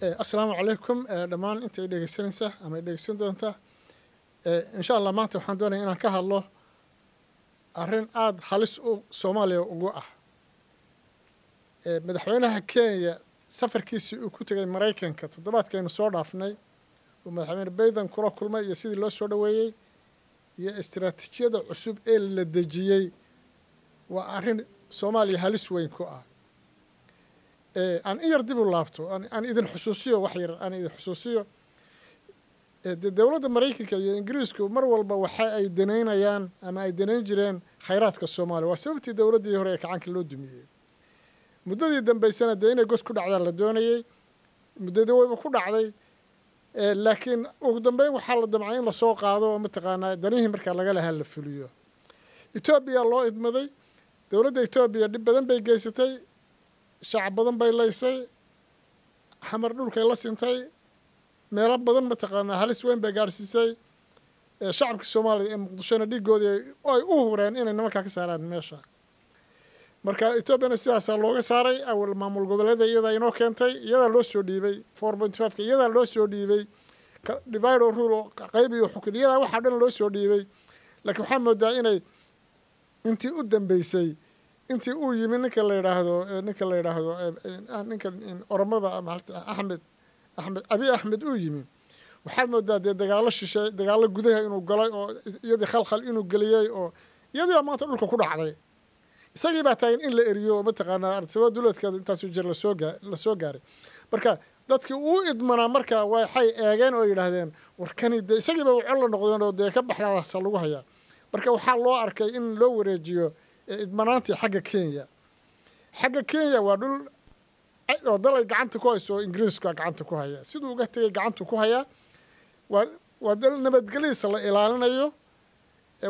Eh, asalaamu calaykum eh, dhammaan intay i dhegeysanaysa ama dhegeysan doonta eh, insha allah maanta waxaan doonaya inaan ka hadlo arrin aada halis u soomaaliya ugu ah madaxweynaha kenya safarkiisii uu ku tegay maraykanka toddobaadkaynu soo dhaafnay uu madaxweyne bayden kula kulmay iyo sidii loo soo dhoweeyey iyo istiraatiijiyada cusub ee la dejiyey waa arrin soomaaliya halis weyn ku ah Eh, aan i yar dib u laabto aan idin xusuusiyo wax yar aan idin xusuusiyo eh, dowladda maraykanka iyo ingiriisku mar walba waxa ay danaynayaan ama ay danayn jireen khayraadka soomaaliya waa sababtii dowladdii hore ee kacanka loo dumiyey muddadii dambaysana dee inay god ku dhacdaan la doonayey muddadii wayba ku dhacday eh, laakiin ugu dambeyn waxaa la damcay in lasoo qaado oo mataqaanaa danihii markaa laga lahaa la fuliyo etoobiya loo idmaday dowladda etoobiya dhib badan bay geysatay shacab badan bay laysay xamar dhulkay la sintay meelo badan mataqaanaa halis weyn bay gaarsiisay shacabka soomaaliya ee muqdishona dhiigoodii ay u hureen inay nimankaa ka saaraan meesha marka etoobiyana sidaasaa looga saaray awal maamul goboleeda iyadaa inoo keentay iyadaa loo soo dhiibay four point fiveka iyadaa loo soo dhiibay divido rule oo qayb iyo xukun iyadaa waxaa dhan loo soo dhiibay laakiin waxaa moodaa inay intii u dambeysay intii uu yimi ninka la yidhaahdo ninka la yidhaahdo ah, ninka oromada axmed axmed abi axmed uu yimi waxaad moodaa dee dagaalo shisheey dagaalo gudaha inuu galay oo iyadii khalkhal inuu geliyey oo iyadiibaa maanta dhulka ku dhacday isagii baa taagan in la eriyo oo mataqaanaa artisawa duleedkeeda intaasu jir lasoo gaa lasoo gaaray marka dadkii uu idmanaa marka waxay eegeen oo yidhaahdeen warkani dee isagiiba u colla noqdeen oo dee ka baxdaasa lagu hayaa marka waxaa loo arkay in loo wareejiyo idmanaantii xagga kenya xagga kenya waa dhul oo dalay gacanta ku hayso oo ingiriiskaa gacanta ku haya siduu uga tegay gacantu ku hayaa waa waa dal nabadgelyadiisa la ilaalinayo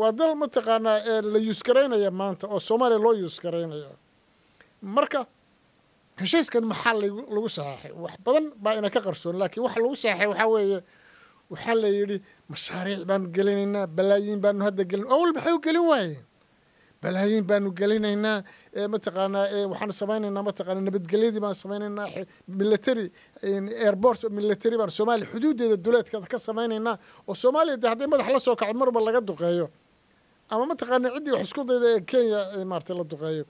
waa dal mataqaanaa la yuusgaraynaya maanta oo soomaaliya loo yuusgaraynayo marka heshiiskan maxaa lagu saxeexay wax badan baa ina ka qarsoon laakiin waxa lagu saxeexay waxaa weeye waxaa la yidhi mashaariic baanu gelinaynaa balaayiin baanu hadda gelin oo walba waxay u gelin waayeen bal baanu gelinaynaa mataqaanaa waxaanu samaynaynaa mataqaana nabadgelyadii baan samaynaynaa military airport military baan soomaaliya xuduudeeda duleedkeeda ka samaynaynaa oo soomaaliya dee hadday madax la soo kacdo marba laga duqeeyo ama mataqaana ciddii wax isku dayda ee kenya maarata la duqeeyo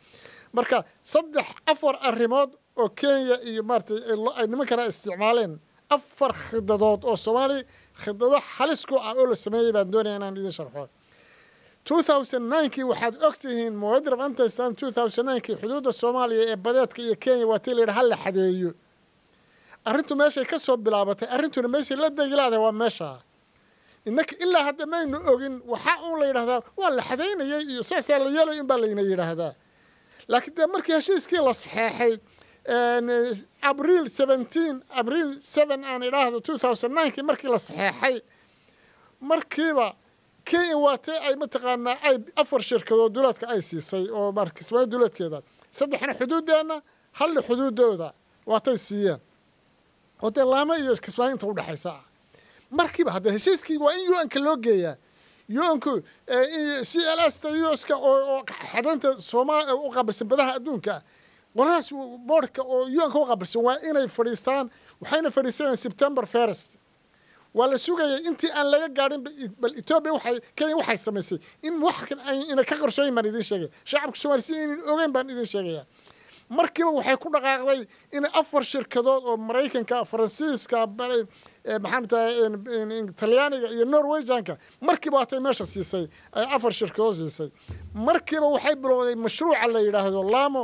marka saddex afar arrimood oo kenya iyo maarata ay nimankana isticmaaleen afar khidadood oo soomaaliya khidado xalisku ah oo la sameeyey baan doonaya inaan idin sharxo kii waxaad og tihiin muwadarab antastan kii xuduudda soomaaliya ee badeedka iyo kenya waa tii la yidhi ha la xadeeyo arrintu meeshay ka soo bilaabatay arrintuna meeshay la dagilaada waa meeshaa innaka ilaa hadda maynu ogin waxa uun la yidhahdaa waa la xadaynayay iyo saasaa la yeelay inbaa layna yidhaahdaa laakiin dee markii heshiiskii la saxeexay abriil seventeen abriil seven aan idhaahdo two thousand ninkii markii la saxeexay markiiba kenya waa tee ay mataqaanaa ay afar shirkadood duulaadka ay siisay oo marka kismaayo saddexna xuduuddeenna halle xuduuddooda waatay siiyeen wadee laamo iyo kismaayo inta udhexaysa ah markiiba hadda heshiiskii waa in un-ka loo geeyaa un-ku eh, c l s ta uska oo xadaynta sooma eh, u qabilsan badaha adduunka qolahaas boodhka oo un-ka u qabilsan waa inay fadhiistaan waxayna fadhiisanayaan september first waa la sugayay intii aan laga gaadhin bal etoobiya waxay kenya waxay samaysay in wax ina ka qarsoonyin baan idin sheegaya shacabka soomaliya si aynan ogeyn baan idin sheegaya markiiba waxay ku dhaqaaqday in afar shirkadood oo maraykanka faransiiska eh, maxaan talyaaniga iyo norwejanka markiiba waatay meesha siisay ay afar shirkadood siisay markiiba waxay bilowday mashruuca la yidhaahdo lamo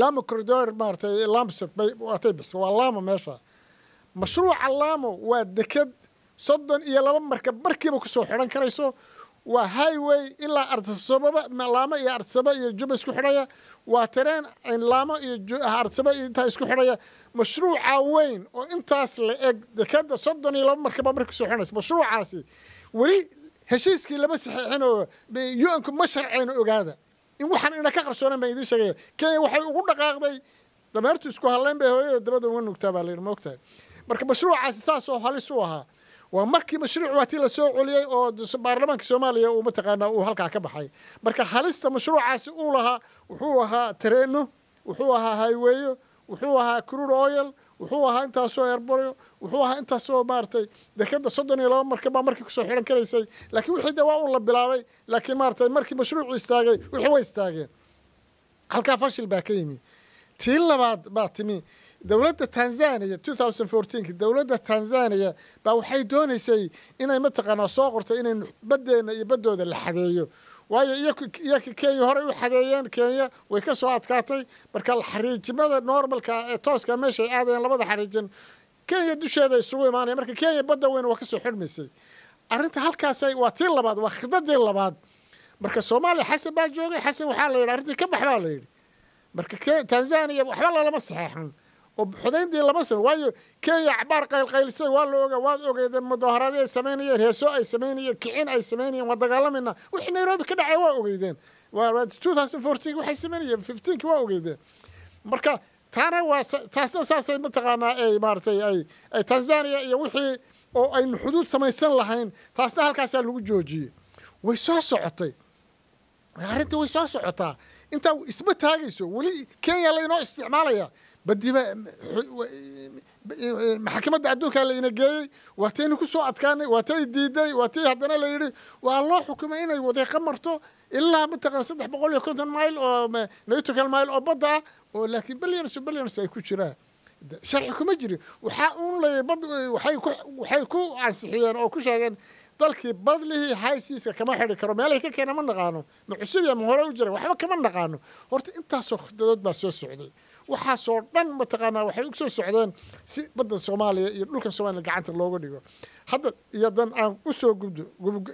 lamo corridor maaragtay lamset bay waatay bixisay waa lamo meesha mashruuca laamo waa dekad soddon iyo laba markab markiiba kusoo xidhan karayso waa highway ilaa artisababa laamo iyo arsaba iyo juba isku xidhaya waa tareen laamo iyo ah, artisaba intaa isku xidhaya mashruuca weyn oo intaas la eg dekeda soddon iyo laba markaba markii kusoo xidhanaysa mashruucaasi weli heshiiskii lama saxeixinoo u-nku ma sharceyno ogaada in waxaan ina ka qarsoonan baan idiin sheegaya kenya waxay ugu dhaqaaqday dameertu isku halleyn bay hooyada dabada uga nugtaa baa layidhi ma ogtahay marka mashruucaasi saasoo halis u ahaa waa markii mashruuc waatii lasoo soo celiyey oo baarlamaanka soomaaliya uu mataqaanaa uu halkaa ka baxay marka halista mashruucaasi uu lahaa wuxuu ahaa tareeno wuxuu ahaa hayweeyo wuxuu ahaa crude oil wuxuu ahaa intaasoo erbaryo wuxuu ahaa intaasoo maaragtay dekada soddon iyo laba marka baa markii kusoo xidhan karaysay laakiin wixii de waa uu la bilaabay laakiin maaratay markii mashruucii istaagay wixii way istaageen halkaa fashil baa ka yimi tii labaad baa timi dowladda tanzaniya dowladda tanzania baa waxay doonaysay inay mataqaanaa soo qortay inay baddeena iyo baddooda la xadeeyo waayo iyaka kenya horey u xadeeyeen kenya way kasoo adkaatay marka xariijimada normalka ee tooska meeshay aadayeen labada xariijin kenya dusheeda isugu imaanaya marka kenya badda weyn waa kasoo xidhmaysay arrinta halkaas waa tii labaad waa khidadii labaad marka soomaaliya xasan baa joogay xasan waxaa la yidhi arrintii ka bax baa la yidhi marka tanzaniya waxba lalama saxeexan oo xudayntii lama sameyn waayo kenya cabaar qaylqaylsay waa la oga waad ogeydeen mudaharaadii ay samaynayeen heeso ay samaynayeen kicin ay samaynayeen waa dagaalamayna wixii nairobi ka dhacay waa ogeydeen waxay samaynayeen fiftiinkii waa ogeydeen marka taana waa taasna saasay mataqaanaa ay maaratay ay ay tanzania iyo wixii oo aynu xuduud samaysan lahayn taasna halkaasaa lagu joojiyey way soo socotay arrintii way soo socotaa intaa isma taagayso weli kenya laynoo isticmaalayaa badiba maxkamadda adduunkaa layna geeyey waatayna ku soo adkaanay waatay diiday waatay hadana la waa loo xukumay inay wadi marto ilaa mataqan saddex boqol iyo konton mile oo nautical mile oo badda ah oo laakiin billions billions ay ku jiraan sharci kuma jirin waxaa uun leeyahy bad waxay ku waxay ku ansixiyeen oo ku sheegeen dalkii badlihii highsiiska kama xidhi karo meelay ka keena ma naqaano ma cusub ya ma hore u jira waxba kama naqaano horta intaasoo khidadood baa soo socday waxaasoo dhan mataqaanaa waxay u socdeen si badan soomaaliya iyo dhulka soomaliya gacanta looga dhigo hadda iyodan aan usoo gudbo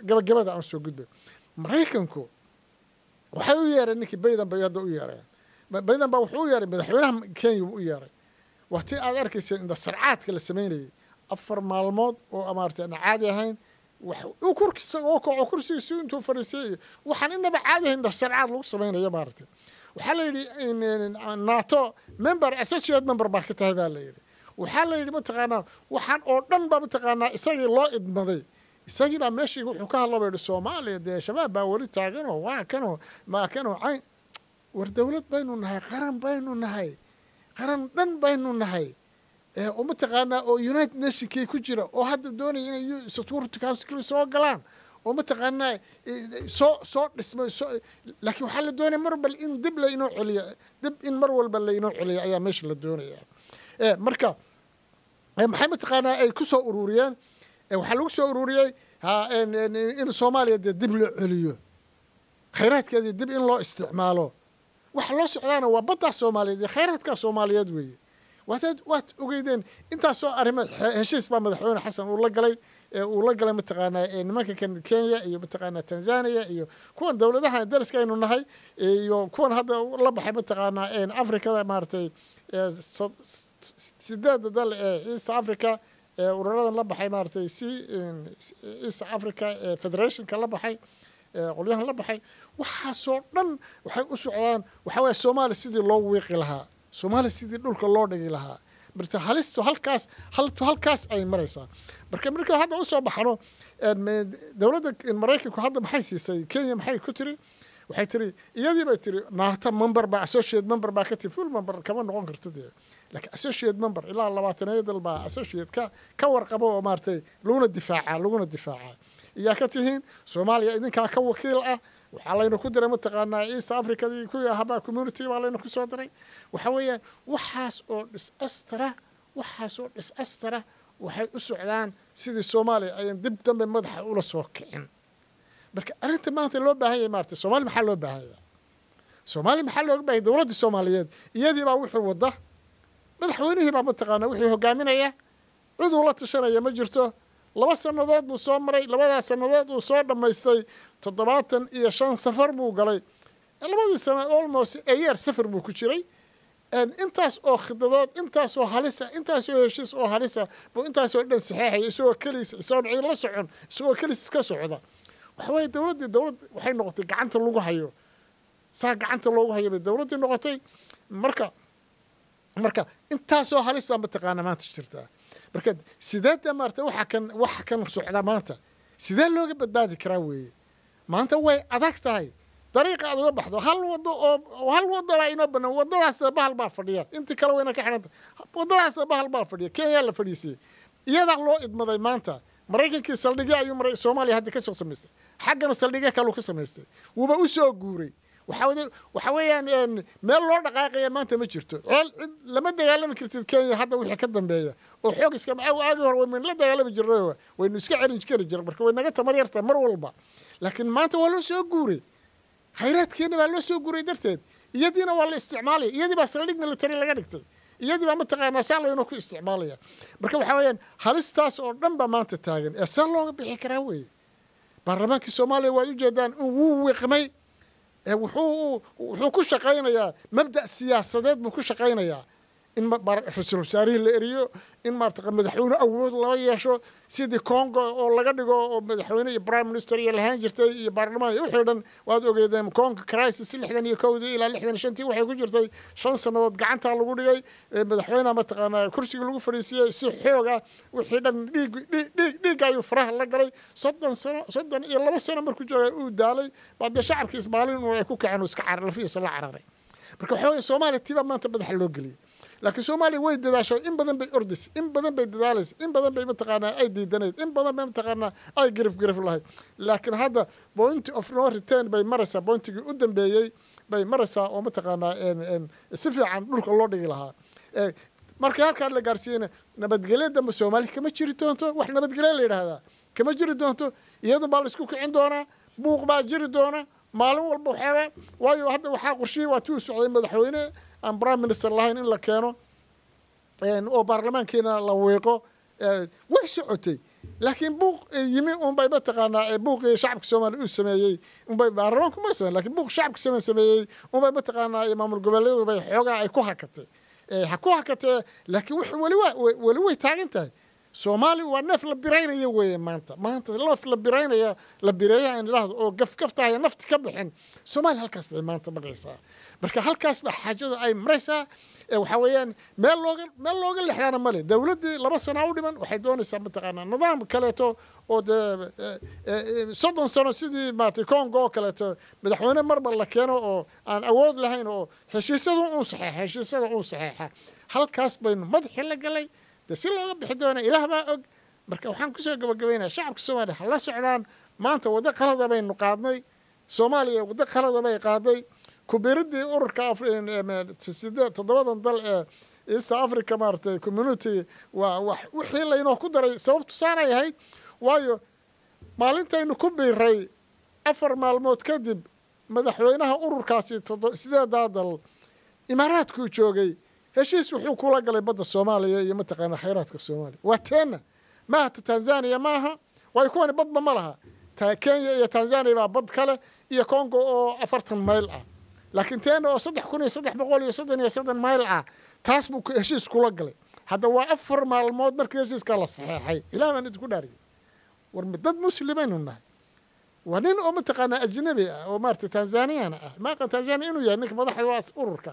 gabagabada aan usoo gudbo maraykanku waxay u yeereen ninkii baydan bay hadda u yeereen baydan baa wuxuu u yeeray madaxweynaha kenya buu u yeeray wati aad arkayseen indhasarcaadka la samaynayay afar maalmood oo maarata aan caadi ahayn kurkisagoo kaco kursigiisu intuu fadhiisay waxaan inaba caadi ahayn indhasarcaad lagu samaynayo maaragtay waxaa la yidhi ah, nato member associate member baa ka tahay baa la yidhi waxaa la yidhi mataqaanaa waxaan oo dhan baa mataqaanaa isagii loo idmaday isagii baa meeshii wuxuu ka hadlo ba yidhi soomaaliya dee shabaab baa weli taaganoo waa kanoo maa kanoo cayn war dowlad baynu nahay qaran baynu nahay qaran dhan baynu nahay oo mataqaanaa oo united nation nationkay ku jira oo hadda doonaya inay security council soo galaan oo mataqaanaa eh, soo soo dhismo laakiin waxaa la doonaya mar walba in dib lainoo celiyo dib in mar walba lainoo celiyo ayaa meesha la doonaya eh, marka eh, maxay mataqaanaa ay ku soo ururiyeen waxaa lagu soo ururiyey in soomaaliya dee dib loo celiyo khayraadkeedii dib in loo isticmaalo waxa loo socdaana waa baddaa soomaaliyeed ee khayraadkaa soomaaliyeed weeye waad waad ogeydeen intaasoo arrimo heshiis baa madaxweyne xasan uu la galay uu la galay mataqaanaa nimanka kenya iyo mataqaanaa tanzania iyo kuwan dowladaha dariska aynu nahay iyo kuwan hadda la baxay mataqaanaa africada maaratay sideeda dal ee east africa ee ururadan la baxay maaratay c east africa ee federationka la baxay qolyahan la baxay waxaasoo dhan waxay u socdaan waxaa waaya soomaaliya sidii loo wiiqi lahaa soomaaliya sidii dhulka loo dhigi lahaa halistu halkaas haltu halkaas ay maraysaa marka marka hadda usoo baxano ehm, dowladda maraykanku hadda maxay siisay kenya maxay ku tiri waxay tiri iyadii bay tiri naata member baa associate member baa ka full member kama noqon karto dee lakiin associate member ilaa labaatanaya dal baa associate ka ka warqabo oo maaratay laguna difaacaa laguna difaacaa iyaa ka tihiin soomaaliya idinkaa ka wakiil ah waxaa laynu ku diray mataqaanaa east africadii kuwii ahaabaa community baa laynu ku soo diray waxa weeyaan waxaas oo dhisastara waxaas oo astara waxay u socdaan sidii soomaaliya ayaan dib dambe madaxa ula soo kicin marka arrinta maanta loo baahan yahay maarata soomaali maxaa loo baahanya soomaaliya maxaa looga bahaya dowladdii soomaaliyeed iyadii baa wuxuu wadda madaxweynihii baa mataqaanaa wuxuu hogaaminaya cid la tashanaya ma jirto laba sannadood buu soo maray labadaas sannadood uu soo dhammaystay toddobaatan iyo shan safar buu galay labadii sana olmost ayeer safar buu ku jiray intaas oo khidadood intaasoo halisa intaasoo heshiis oo halisa buu intaasoo dhan saxeexaya isagoo keliis isagoon ciid la socon isagoo keliis iska socda waxa dowladdii dowladd waxay noqotay gacanta lagu hayo saa gacanta loogu hayo bay dowladdii noqotay marka marka intaasoo halis baa mataqaanaa maanta jirtaa marka sidee dee maarata waxa kan waxa kan socda maanta sidee looga badbaadi karaa weeye maanta way adag tahay dariiqa aad uga baxdo hal waddo oo hal wado inoo banaan wadadaas bahal baa fadhiya intii kale wayna ka xidhanta wadadaas bahal baa fadhiya kenya la fadhiisiyey iyadaa loo idmaday maanta maraykankii saldhigyo ayuu maray soomaaliya hadda ka soo samaystay xaggana saldhigyo kaluu ka samaystay wuuba u soo guuray waxaa weeyaan meel loo dhaqaaqaya maanta ma jirto ceel cid lama dagaalami kartid kenya hadda wixii ka dambeeya oo xoog iska macaawa hore waynu la dagaalami jirnay waynu iska celin kari jirnay marka way naga tamar yartaa mar walba laakiin maanta waa loo soo guuray khayraadkeenna baa loo soo guuray darteed iyadiina waa la isticmaalaya iyadii baa saldhig military laga dhigtay iyadii baa mataqaanaa saa laynoo ku isticmaalaya marka waxaa weeyaan halistaas oo dhan baa maanta taagan ee saa looga bixi karaa weeye baarlamaankii soomaaliya waad ujeedaan in wuu wiiqmay wuxuu ku shaqaynayaa mabda siyaasadeed buu ku shaqaynayaa in ra-iisul wasaarihii la eriyo in maarata madaxweyne awood loo yeesho sidii congo oo laga dhigo oo madaxweyne iyo prime minister iyo lahaan jirtay iyo baarlamaan iyo wixii dhan waad ogeedeen congo crisis lixdan iyo kowdii ilaa lixdan shantii waxay ku jirtay shan sannadood gacantaa lagu dhigay madaxweyneha mataqaanaa kursigii lagu fadhiisiiyey si xooga wixii dhan dhiig ayuu faraha la galay soddon sano soddon iyo laba sano markuu joogay uu daalay baadee shacabka ismaalin ay ku kaceen uu iska carlafiisa la cararay marka waxaa weeye soomaaliya tibaa maanta madaxa loo geliyay laakiin soomaaliya way dadaasho in badan bay ordis in badan bay dadaalaysa in badan bay mataqaanaa ay diidanayd in badan bay mataqaanaa ay garif garif lahayd laakiin hadda bointy of no return bay maraysaa bointigii u dambeeyey bay maraysaa oo mataqaanaa si fiican dhulka loo dhigi lahaa markii halkaan la gaarsiiyeyna nabadgelyo dambe soomaaliya kama jiri doonto wax nabadgelyo la yidhaahdaa kama jiri doonto iyadun baa la isku kicin doonaa buuq baa jiri doona maalin walba waxyaabaa waayo hadda waxaa qorshihii waa tuu socday madaxweyne aan prime minister lahayn in la keeno oo baarlamaankiina la wiiqo way socotay laakiin buuq yimi unbay ma taqaanaa buuqii shacabka soomaaliya uu sameeyey unbay baarlamaanku ma sameyn lakin buuq shacabka soma sameeyey unbay ma taqaanaa maamul goboleedu bay xoogaa ay ku hakatay ha ku hakatee laakiin weli waa weli way taagan tahay soomaaliya waa neef la biraynaya weeye maanta maanta neef la biraynaya la bireeyaha in idhaahdo oo gafgaftahaya nafti ka bixin soomaaliya halkaas bay maanta maraysaa marka halkaas baa xaajada ay maraysaa waxa weeyaan meel looga meel looga lexdaana male dowladdii laba sanaa u dhiman waxay doonaysaa mataqaanaa nidaam kaleeto oo dee soddon sano sidii maarata congo oo kaleeto madaxweyne marba la keeno oo aan awood lahayn oo heshiisyada uun saxeexa heshiisyada halkaas baynu madaxi la galay dee si looga bixi doona ilaah baa og marka waxaan kusoo gabagabaynaya shacabka soomaaliya ha la socdaan maanta waddo qalada baynu qaadnay soomaaliya waddo qalada bay qaaday kubiridii ururka toddobadan dal ee east africa maaratay community waa wax wixii laynoo ku daray sababtu saana yahay waayo maalintaynu ku biiray afar maalmood kadib madaxweynaha ururkaasi sideedaa dal imaaraadkuu joogay heshiis wuxuu kula galay badda soomaaliya iyo mataqaana khayraadka soomaaliya waa teena maaha ta maaha waayo kuwani badba ma laha kenya iyo tanzaniya baa bad kale iyo congo oo afartan mayl ah laakiin teena oo saddex kun iyo saddex boqol iyo soddon iyo soddon mayl ah taas buu heshiis kula galay hadda waa afar maalmood markii heshiiskaa la saxeexay ilaah baan idinku dhaariyay war dad muslimaynu nahay waa nin oo mataqaanaa ajnabi ah oo maarata tanzaniyana ah ma aqan inuu yahay ninka madaxda ururka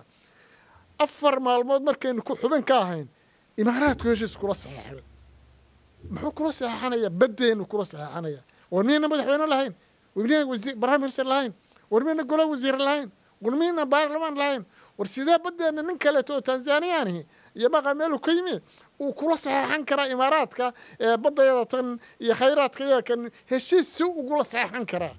afar maalmood markaynu ku xubin ka ahayn imaaraadku heshiis kula saxeexday muxuu kula saxeexanaya baddeenu kula saxeexanaya war miyayna madaxweyne lahayn war miyayna wasiir baraamirsan lahayn war miyayna golo wasiire lahayn war miyayna baarlamaan lahayn war sidee baddeena nin kaleeto oo tanzaniyaanihi iyo baqa meelu ka yimi uu kula saxeexan karaa imaaraadka ee baddayada tan iyo khayraadka yada kan heshiis si ugula saxeexan karaa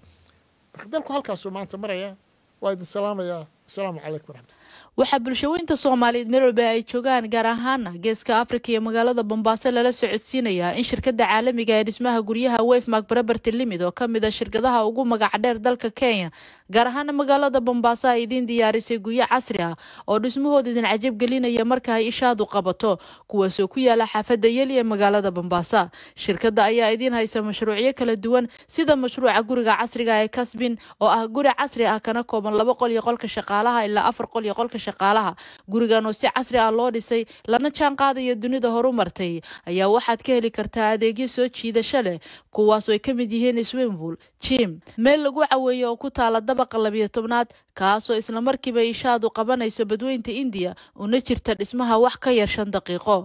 marka dalku halkaasuu maanta marayaa waa idin salaamayaa asalaamu calaykum waraxmatu waxaa bulshaweynta soomaaliyeed meel walba ay joogaan gaar ahaana geeska afrika iyo magaalada bombaase lala socodsiinayaa in shirkadda caalamiga ah ee dhismaha guryaha wefmark barabarti limid oo ka mid a ah shirkadaha ugu magac dheer dalka kenya gaar ahaana magaalada bombaaso ay idiin diyaarisay guryo casri ah oo dhismahooda idin cajab gelinaya marka ay ishaadu qabato kuwaasoo ku yaala xaafadda yeli ee magaalada bombaaso shirkadda ayaa idiin haysa mashruucyo kala duwan sida mashruuca guriga casriga ah ee kasbin oo ah guri casri ah kana kooban laba qol iyo qolka shaqaalaha ilaa afar qol iyo qolka shaqaalaha gurigan oo si casri ah loo dhisay lana jaan qaadaya dunida horumartay ayaa waxaad ka heli kartaa adeegyo soo jiidasho leh kuwaas oo ay ka mid yihiin iswimbul jim meel lagu caweeyo oo ku taala dabaqa labiyo tobnaad kaasoo isla markiiba ishaadu qabanayso badweynta indiya una jirta dhismaha wax ka yar shan daqiiqo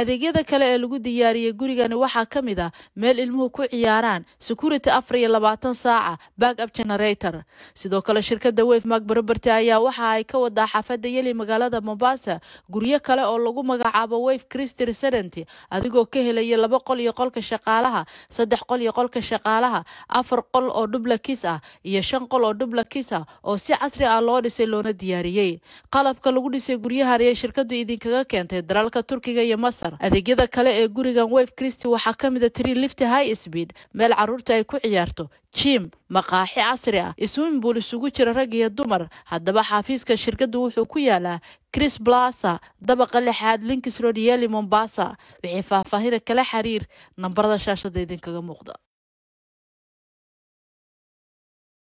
adeegyada kale ee lagu diyaariyey gurigani waxaa ka mid a ah meel ilmuhu ku ciyaaraan security afar iyo labaatan saaca back up generator sidoo kale shirkadda wef mak baroberty ayaa waxa ay ka wadaa xaafadda yeli magaalada mombasa guryo kale oo lagu magacaabo wef christi resident adigoo ka helaya laba qol iyo qolka shaqaalaha saddex qol iyo qolka shaqaalaha afar qol qol oo dhublakis ah iyo shan qol oo dhublakis ah oo si casri ah loo dhisay loona diyaariyey qalabka lagu dhisay guryahan ayay shirkadu idinkaga keentay dalalka turkiga iyo masar adeegyada kale ee gurigan weve christy waxaa ka mida ah tri lifty high speed meel carruurta ay ku ciyaarto jim maqaaxi casri ah iswinbuul isugu jira rag iyo dumar haddaba xaafiiska shirkadu wuxuu ku yaalaa chris blasa dabaqa lixaad linkisrodiyeli mombasa wixii faahfaahida kala xiriir nambarada shaashada idinkaga muuqda